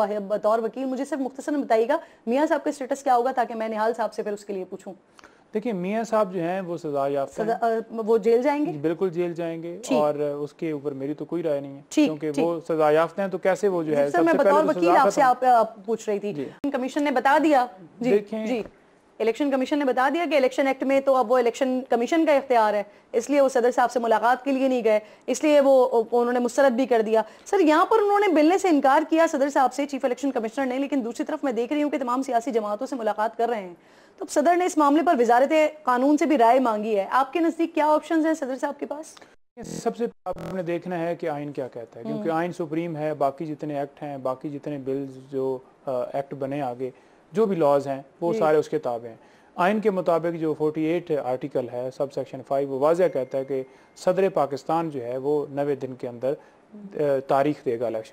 बतौर वकील मुझे सिर्फ मुख्तसर बताइएगा मियाँ साहब का स्टेटस क्या होगा ताकि मैं निहाल साहब से फिर उसके लिए पूछूँ देखिए मियाँ साहब जो हैं वो सजा याफ्ता सजा, वो जेल जाएंगे बिल्कुल जेल जाएंगे और उसके ऊपर मेरी तो कोई राय नहीं है क्योंकि वो सजा याफ्त हैं तो कैसे वो जो है सबसे मैं बतौर तो वकील आपसे आप पूछ रही थी कमीशन ने बता दिया जी जी इलेक्शन कमीशन ने बता दिया कि इलेक्शन एक्ट में तो अब वो इलेक्शन कमीशन का इख्तियार है इसलिए वो सदर साहब से मुलाकात के लिए नहीं गए इसलिए वो उन्होंने मुस्रद भी कर दिया सर यहाँ पर उन्होंने मिलने से इनकार किया सदर साहब से चीफ इलेक्शन कमिश्नर ने लेकिन दूसरी तरफ मैं देख रही हूँ कि तमाम सियासी जमातों से मुलाकात कर रहे हैं तो सदर ने इस मामले पर वजारत कानून से भी राय मांगी है आपके नज़दीक क्या ऑप्शन है सदर साहब के पास सबसे आपने देखना है कि आइन क्या कहता है क्योंकि हम्म। आइन सुप्रीम है बाकी जितने एक्ट हैं बाकी जितने बिल्स जो आ, एक्ट बने आगे जो भी लॉज हैं वो सारे उसके ताबे हैं आइन के मुताबिक जो 48 आर्टिकल है सब सेक्शन फाइव वो वाजह कहता है कि सदर पाकिस्तान जो है वो नवे दिन के अंदर तारीख देगा इलेक्शन